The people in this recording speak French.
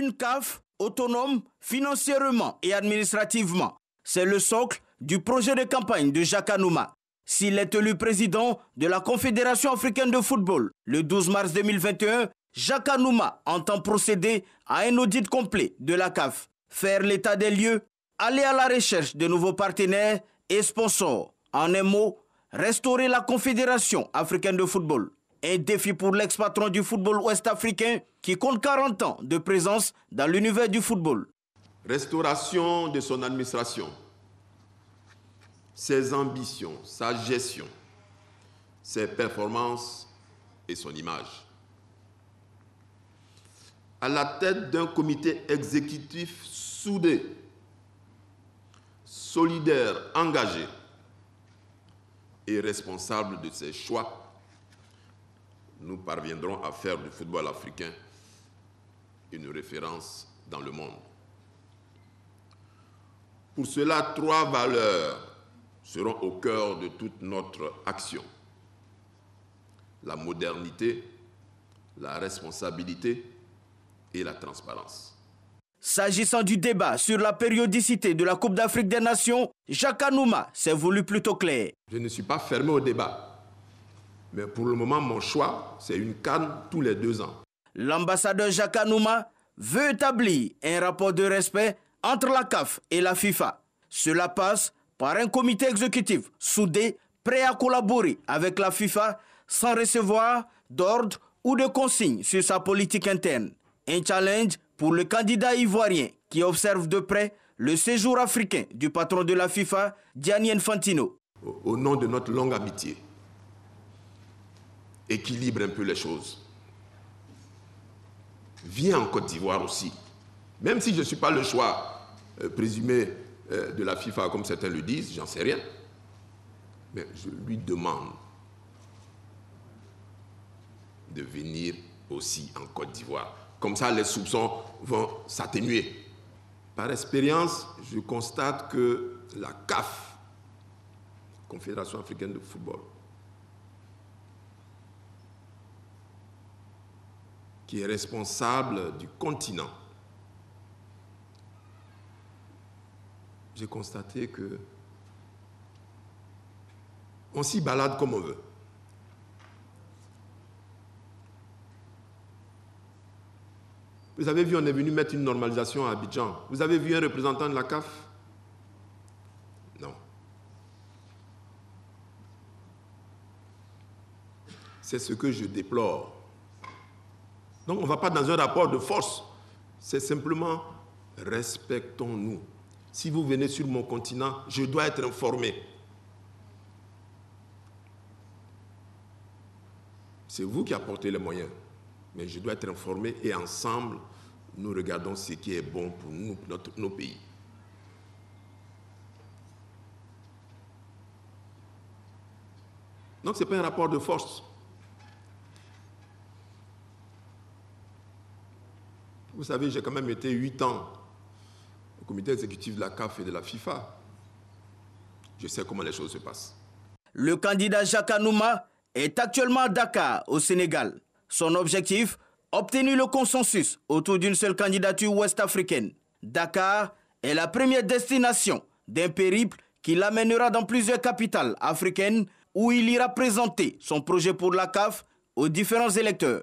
une CAF autonome financièrement et administrativement. C'est le socle du projet de campagne de Jacques Anouma. S'il est élu président de la Confédération africaine de football le 12 mars 2021, Jacques Anouma entend procéder à un audit complet de la CAF, faire l'état des lieux, aller à la recherche de nouveaux partenaires et sponsors. En un mot, restaurer la Confédération africaine de football. Un défi pour l'ex-patron du football ouest-africain qui compte 40 ans de présence dans l'univers du football. Restauration de son administration, ses ambitions, sa gestion, ses performances et son image. À la tête d'un comité exécutif soudé, solidaire, engagé et responsable de ses choix nous parviendrons à faire du football africain une référence dans le monde. Pour cela, trois valeurs seront au cœur de toute notre action. La modernité, la responsabilité et la transparence. S'agissant du débat sur la périodicité de la Coupe d'Afrique des Nations, Jacques Anouma s'est voulu plutôt clair. Je ne suis pas fermé au débat. Mais pour le moment, mon choix, c'est une canne tous les deux ans. L'ambassadeur Jacques Anouma veut établir un rapport de respect entre la CAF et la FIFA. Cela passe par un comité exécutif soudé, prêt à collaborer avec la FIFA sans recevoir d'ordre ou de consignes sur sa politique interne. Un challenge pour le candidat ivoirien qui observe de près le séjour africain du patron de la FIFA, Gianni Infantino. Au nom de notre longue amitié, équilibre un peu les choses. Viens en Côte d'Ivoire aussi. Même si je ne suis pas le choix euh, présumé euh, de la FIFA, comme certains le disent, j'en sais rien. Mais je lui demande de venir aussi en Côte d'Ivoire. Comme ça, les soupçons vont s'atténuer. Par expérience, je constate que la CAF, Confédération africaine de football, qui est responsable du continent. J'ai constaté que on s'y balade comme on veut. Vous avez vu, on est venu mettre une normalisation à Abidjan. Vous avez vu un représentant de la CAF Non. C'est ce que je déplore. Donc on ne va pas dans un rapport de force. C'est simplement respectons-nous. Si vous venez sur mon continent, je dois être informé. C'est vous qui apportez les moyens, mais je dois être informé et ensemble, nous regardons ce qui est bon pour nous, pour notre, nos pays. Donc ce n'est pas un rapport de force. Vous savez, j'ai quand même été 8 ans au comité exécutif de la CAF et de la FIFA. Je sais comment les choses se passent. Le candidat Jacques Anouma est actuellement à Dakar, au Sénégal. Son objectif, obtenir le consensus autour d'une seule candidature ouest-africaine. Dakar est la première destination d'un périple qui l'amènera dans plusieurs capitales africaines où il ira présenter son projet pour la CAF aux différents électeurs.